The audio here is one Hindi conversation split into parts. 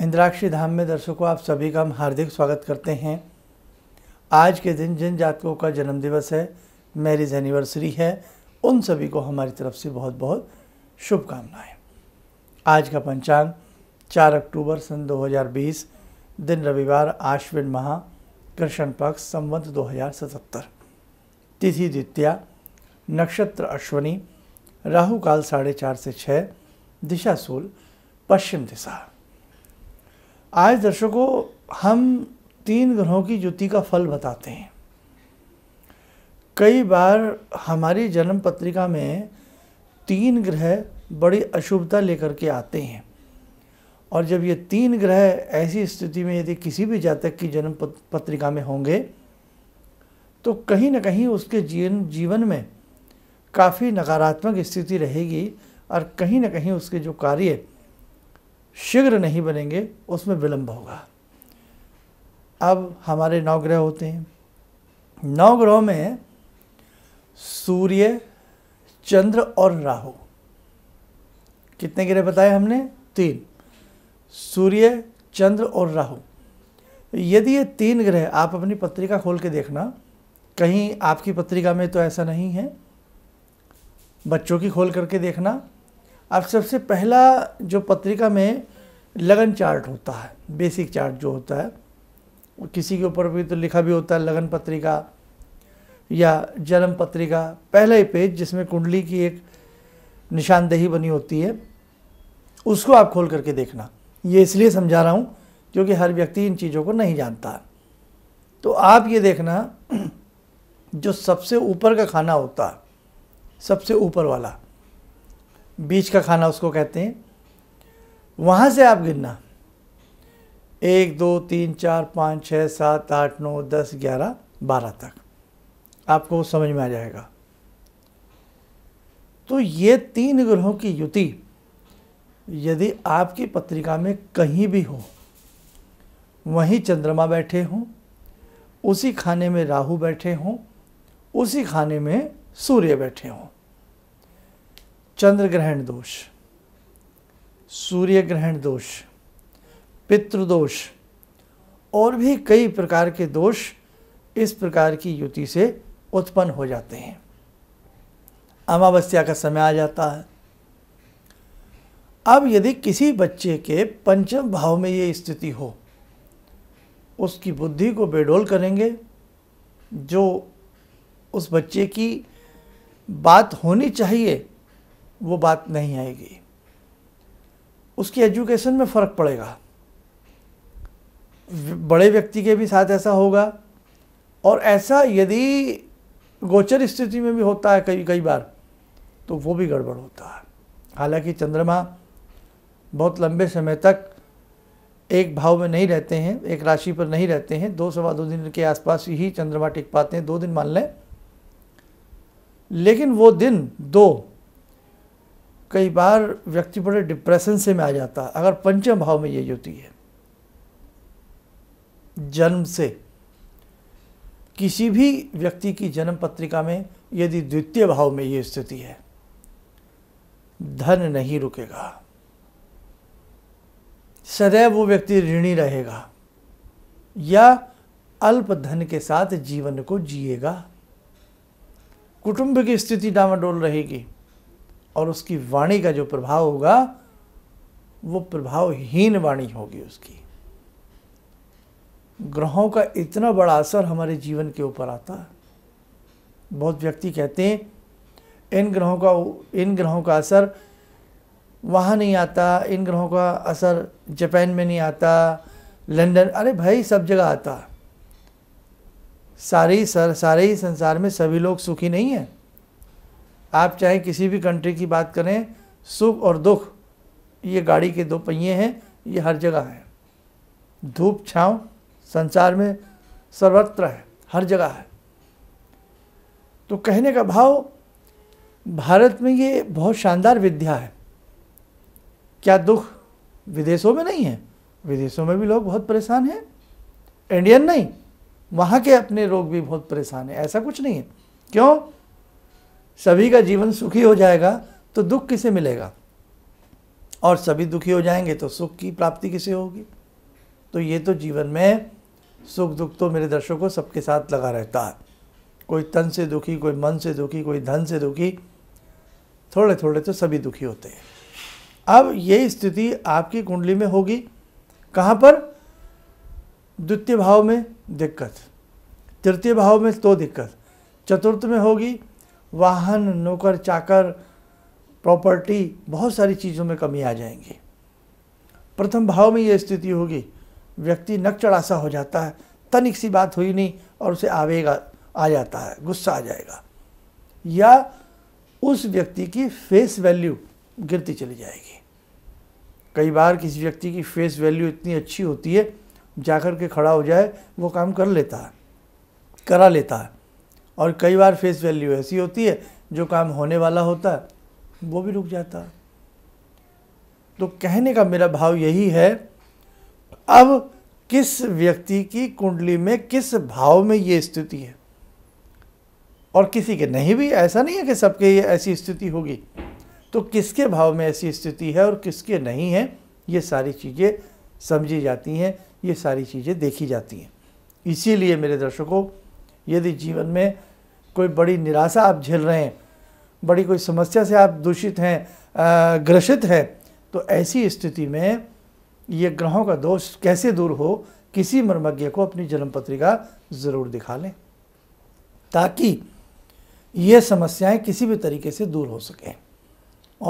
इंद्राक्षी धाम में दर्शकों आप सभी का हम हार्दिक स्वागत करते हैं आज के दिन जिन जातकों का जन्मदिवस है मैरिज एनिवर्सरी है उन सभी को हमारी तरफ से बहुत बहुत शुभकामनाएं आज का पंचांग 4 अक्टूबर सन 2020 दिन रविवार आश्विन माह कृष्ण पक्ष संवत 2077 तिथि द्वितीया नक्षत्र अश्वनी राहु काल साढ़े चार से छः दिशा सूल पश्चिम दिशा आज दर्शकों हम तीन ग्रहों की जुति का फल बताते हैं कई बार हमारी जन्म पत्रिका में तीन ग्रह बड़ी अशुभता लेकर के आते हैं और जब ये तीन ग्रह ऐसी स्थिति में यदि किसी भी जातक की जन्म पत्रिका में होंगे तो कहीं ना कहीं उसके जीवन जीवन में काफ़ी नकारात्मक स्थिति रहेगी और कहीं ना कहीं उसके जो कार्य शीघ्र नहीं बनेंगे उसमें विलंब होगा अब हमारे नवग्रह ग्रह होते हैं नौ ग्रहों में सूर्य चंद्र और राहु कितने ग्रह बताए हमने तीन सूर्य चंद्र और राहु यदि ये तीन ग्रह आप अपनी पत्रिका खोल के देखना कहीं आपकी पत्रिका में तो ऐसा नहीं है बच्चों की खोल करके देखना अब सबसे पहला जो पत्रिका में लगन चार्ट होता है बेसिक चार्ट जो होता है किसी के ऊपर भी तो लिखा भी होता है लगन पत्रिका या जन्म पत्रिका पहला ही पेज जिसमें कुंडली की एक निशानदेही बनी होती है उसको आप खोल करके देखना ये इसलिए समझा रहा हूँ क्योंकि हर व्यक्ति इन चीज़ों को नहीं जानता तो आप ये देखना जो सबसे ऊपर का खाना होता है सबसे ऊपर वाला बीच का खाना उसको कहते हैं वहाँ से आप गिनना एक दो तीन चार पाँच छः सात आठ नौ दस ग्यारह बारह तक आपको समझ में आ जाएगा तो ये तीन ग्रहों की युति यदि आपकी पत्रिका में कहीं भी हो वहीं चंद्रमा बैठे हों उसी खाने में राहु बैठे हों उसी खाने में सूर्य बैठे हों चंद्र ग्रहण दोष सूर्य ग्रहण दोष पितृदोष और भी कई प्रकार के दोष इस प्रकार की युति से उत्पन्न हो जाते हैं अमावस्या का समय आ जाता है अब यदि किसी बच्चे के पंचम भाव में ये स्थिति हो उसकी बुद्धि को बेडोल करेंगे जो उस बच्चे की बात होनी चाहिए वो बात नहीं आएगी उसकी एजुकेशन में फ़र्क पड़ेगा बड़े व्यक्ति के भी साथ ऐसा होगा और ऐसा यदि गोचर स्थिति में भी होता है कई कई बार तो वो भी गड़बड़ होता है हालांकि चंद्रमा बहुत लंबे समय तक एक भाव में नहीं रहते हैं एक राशि पर नहीं रहते हैं दो सवा दो दिन के आसपास ही चंद्रमा टिक पाते हैं दो दिन मान लें लेकिन वो दिन दो कई बार व्यक्ति बड़े डिप्रेशन से में आ जाता है अगर पंचम भाव में ये ज्योति है जन्म से किसी भी व्यक्ति की जन्म पत्रिका में यदि द्वितीय भाव में ये स्थिति है धन नहीं रुकेगा सदैव वो व्यक्ति ऋणी रहेगा या अल्प धन के साथ जीवन को जिएगा कुटुंब की स्थिति डामाडोल रहेगी और उसकी वाणी का जो प्रभाव होगा वो प्रभावहीन वाणी होगी उसकी ग्रहों का इतना बड़ा असर हमारे जीवन के ऊपर आता है बहुत व्यक्ति कहते हैं इन ग्रहों का इन ग्रहों का असर वहाँ नहीं आता इन ग्रहों का असर जापान में नहीं आता लंदन अरे भाई सब जगह आता सारे सर सारे ही संसार में सभी लोग सुखी नहीं हैं आप चाहे किसी भी कंट्री की बात करें सुख और दुख ये गाड़ी के दो पहिए हैं ये हर जगह है धूप छाँव संसार में सर्वत्र है हर जगह है तो कहने का भाव भारत में ये बहुत शानदार विद्या है क्या दुख विदेशों में नहीं है विदेशों में भी लोग बहुत परेशान हैं इंडियन नहीं वहाँ के अपने लोग भी बहुत परेशान हैं ऐसा कुछ नहीं है क्यों सभी का जीवन सुखी हो जाएगा तो दुख किसे मिलेगा और सभी दुखी हो जाएंगे तो सुख की प्राप्ति किसे होगी तो ये तो जीवन में सुख दुख तो मेरे दर्शकों सबके साथ लगा रहता है कोई तन से दुखी कोई मन से दुखी कोई धन से दुखी थोड़े थोड़े तो सभी दुखी होते हैं अब ये स्थिति आपकी कुंडली में होगी कहाँ पर द्वितीय भाव में दिक्कत तृतीय भाव में तो दिक्कत चतुर्थ में होगी वाहन नौकर चाकर प्रॉपर्टी बहुत सारी चीज़ों में कमी आ जाएंगी प्रथम भाव में यह स्थिति होगी व्यक्ति नकचड़ासा हो जाता है तनिक सी बात हुई नहीं और उसे आवेग आ जाता है गुस्सा आ जाएगा या उस व्यक्ति की फेस वैल्यू गिरती चली जाएगी कई बार किसी व्यक्ति की फेस वैल्यू इतनी अच्छी होती है जाकर के खड़ा हो जाए वो काम कर लेता है करा लेता है और कई बार फेस वैल्यू ऐसी होती है जो काम होने वाला होता है वो भी रुक जाता तो कहने का मेरा भाव यही है अब किस व्यक्ति की कुंडली में किस भाव में ये स्थिति है और किसी के नहीं भी ऐसा नहीं है कि सबके ये ऐसी स्थिति होगी तो किसके भाव में ऐसी स्थिति है और किसके नहीं है ये सारी चीज़ें समझी जाती हैं ये सारी चीज़ें देखी जाती हैं इसीलिए मेरे दर्शकों यदि जीवन में कोई बड़ी निराशा आप झेल रहे हैं बड़ी कोई समस्या से आप दूषित हैं ग्रसित हैं तो ऐसी स्थिति में ये ग्रहों का दोष कैसे दूर हो किसी मर्मज्ञ को अपनी जन्म पत्रिका ज़रूर दिखा लें ताकि ये समस्याएं किसी भी तरीके से दूर हो सकें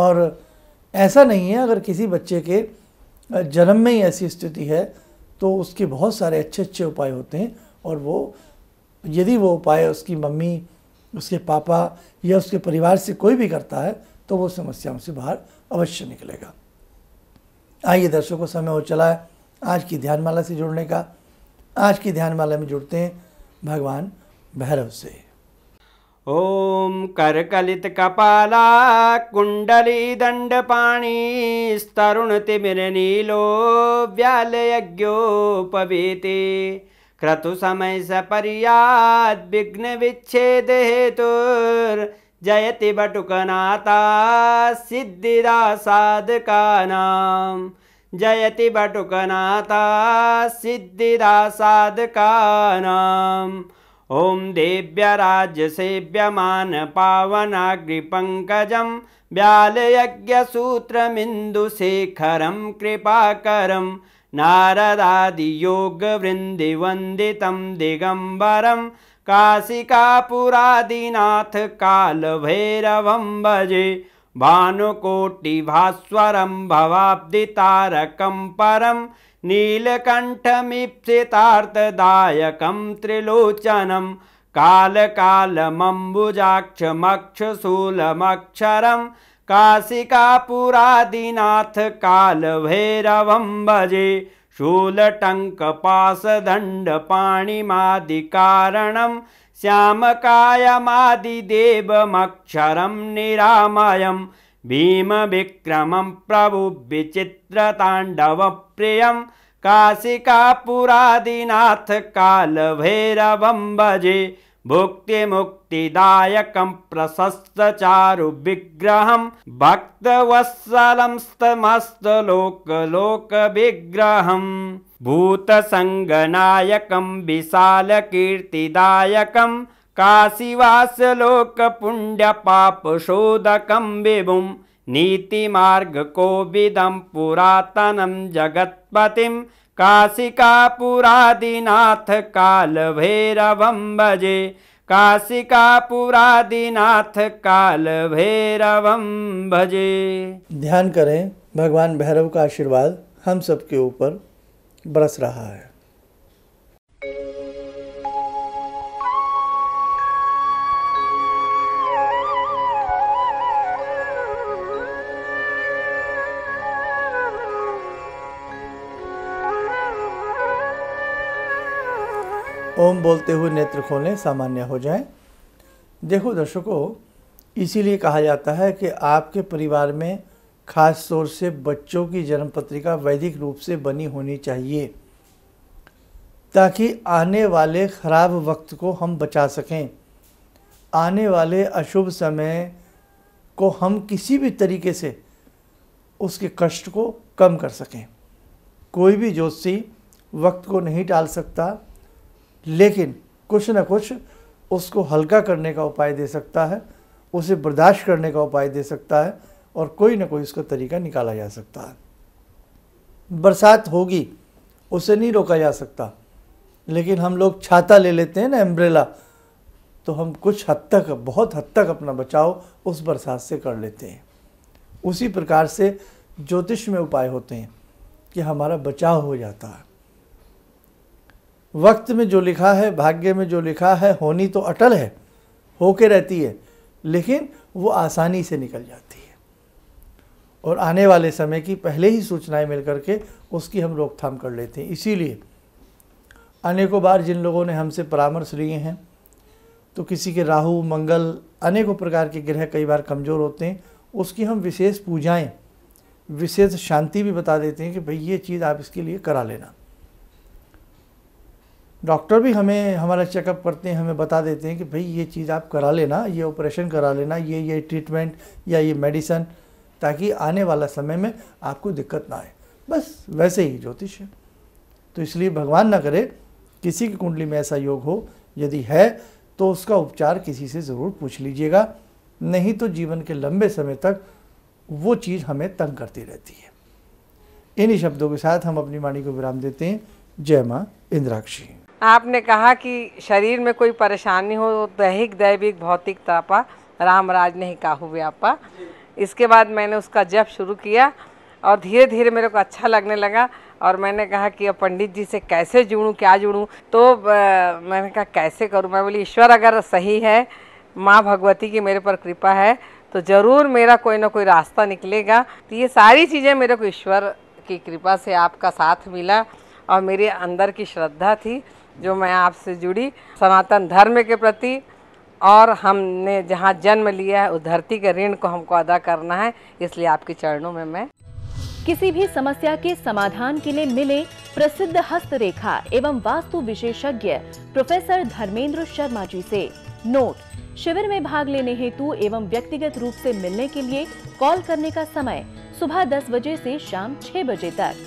और ऐसा नहीं है अगर किसी बच्चे के जन्म में ही ऐसी स्थिति है तो उसके बहुत सारे अच्छे अच्छे उपाय होते हैं और वो यदि वो उपाय उसकी मम्मी उसके पापा या उसके परिवार से कोई भी करता है तो वो समस्याओं से बाहर अवश्य निकलेगा आइए दर्शकों समय हो चला है आज की ध्यानमाला से जुड़ने का आज की ध्यानमाला में जुड़ते हैं भगवान भैरव से ओम कुंडली दंड पाणी तिमिर नीलो व्याल यज्ञोपवीते क्रतुसमय सपर्याद् विघ्नविच्छेदहेतो जयति बटुकनाता सिद्धिदासादकानां जयति बटुकनाता सिद्धिदासादकानाम् ॐ देव्यराजसेव्यमानपावनाग्निपङ्कजं व्यालयज्ञसूत्रमिन्दुशेखरं कृपाकरम् नारदादियोगवृन्दिवन्दितं दिगम्बरं कालभैरवं भजे भानुकोटिभास्वरं भवाब्दितारकं परं नीलकण्ठमीप्सितार्तदायकं त्रिलोचनं कालकालमम्बुजाक्षमक्षशूलमक्षरम् काशिकापुरादिनाथ कालभैरवं भजे शूलटङ्कपाशदण्डपाणिमादिकारणं श्यामकायमादिदेवमक्षरं निरामयं भीमविक्रमं प्रभुविचित्रताण्डवप्रियं कालभैरवं भजे भुक्ति प्रशस्तचारुविग्रहं प्रशस्त चारु विग्रहम् भक्तवत्सलंस्तमस्त लोक लोक विग्रहम् भूतसङ्गनायकम् विशाल काशीवास लोक जगत्पतिम् काशिका दिनाथ काल भैरवम भजे काशिका दिनाथ काल भैरवम भजे ध्यान करें भगवान भैरव का आशीर्वाद हम सबके ऊपर बरस रहा है ओम बोलते हुए नेत्र खोलें सामान्य हो जाएं। देखो दर्शकों इसीलिए कहा जाता है कि आपके परिवार में खास तौर से बच्चों की जन्म पत्रिका वैदिक रूप से बनी होनी चाहिए ताकि आने वाले ख़राब वक्त को हम बचा सकें आने वाले अशुभ समय को हम किसी भी तरीके से उसके कष्ट को कम कर सकें कोई भी ज्योतिषी वक्त को नहीं टाल सकता लेकिन कुछ ना कुछ उसको हल्का करने का उपाय दे सकता है उसे बर्दाश्त करने का उपाय दे सकता है और कोई ना कोई उसका तरीका निकाला जा सकता है बरसात होगी उसे नहीं रोका जा सकता लेकिन हम लोग छाता ले लेते हैं ना एम्ब्रेला तो हम कुछ हद तक बहुत हद तक अपना बचाव उस बरसात से कर लेते हैं उसी प्रकार से ज्योतिष में उपाय होते हैं कि हमारा बचाव हो जाता है वक्त में जो लिखा है भाग्य में जो लिखा है होनी तो अटल है होके रहती है लेकिन वो आसानी से निकल जाती है और आने वाले समय की पहले ही सूचनाएं मिल करके उसकी हम रोकथाम कर लेते हैं इसीलिए अनेकों बार जिन लोगों ने हमसे परामर्श लिए हैं तो किसी के राहु मंगल अनेकों प्रकार के ग्रह कई बार कमज़ोर होते हैं उसकी हम विशेष पूजाएं विशेष शांति भी बता देते हैं कि भाई ये चीज़ आप इसके लिए करा लेना डॉक्टर भी हमें हमारा चेकअप करते हैं हमें बता देते हैं कि भाई ये चीज़ आप करा लेना ये ऑपरेशन करा लेना ये ये ट्रीटमेंट या ये मेडिसन ताकि आने वाला समय में आपको दिक्कत ना आए बस वैसे ही ज्योतिष है तो इसलिए भगवान ना करे किसी की कुंडली में ऐसा योग हो यदि है तो उसका उपचार किसी से ज़रूर पूछ लीजिएगा नहीं तो जीवन के लंबे समय तक वो चीज़ हमें तंग करती रहती है इन्हीं शब्दों के साथ हम अपनी वाणी को विराम देते हैं जय माँ इंद्राक्षी आपने कहा कि शरीर में कोई परेशानी हो तो दैहिक दैविक भौतिक तापा राम राज नहीं काहू व्यापा इसके बाद मैंने उसका जप शुरू किया और धीरे धीरे मेरे को अच्छा लगने लगा और मैंने कहा कि अब पंडित जी से कैसे जुड़ूँ क्या जुड़ूँ तो मैंने कहा कैसे करूँ मैं बोली ईश्वर अगर सही है माँ भगवती की मेरे पर कृपा है तो ज़रूर मेरा कोई ना कोई रास्ता निकलेगा तो ये सारी चीज़ें मेरे को ईश्वर की कृपा से आपका साथ मिला और मेरे अंदर की श्रद्धा थी जो मैं आपसे जुड़ी सनातन धर्म के प्रति और हमने जहाँ जन्म लिया है उस धरती के ऋण को हमको अदा करना है इसलिए आपके चरणों में मैं किसी भी समस्या के समाधान के लिए मिले प्रसिद्ध हस्तरेखा एवं वास्तु विशेषज्ञ प्रोफेसर धर्मेंद्र शर्मा जी से नोट शिविर में भाग लेने हेतु एवं व्यक्तिगत रूप से मिलने के लिए कॉल करने का समय सुबह 10 बजे से शाम 6 बजे तक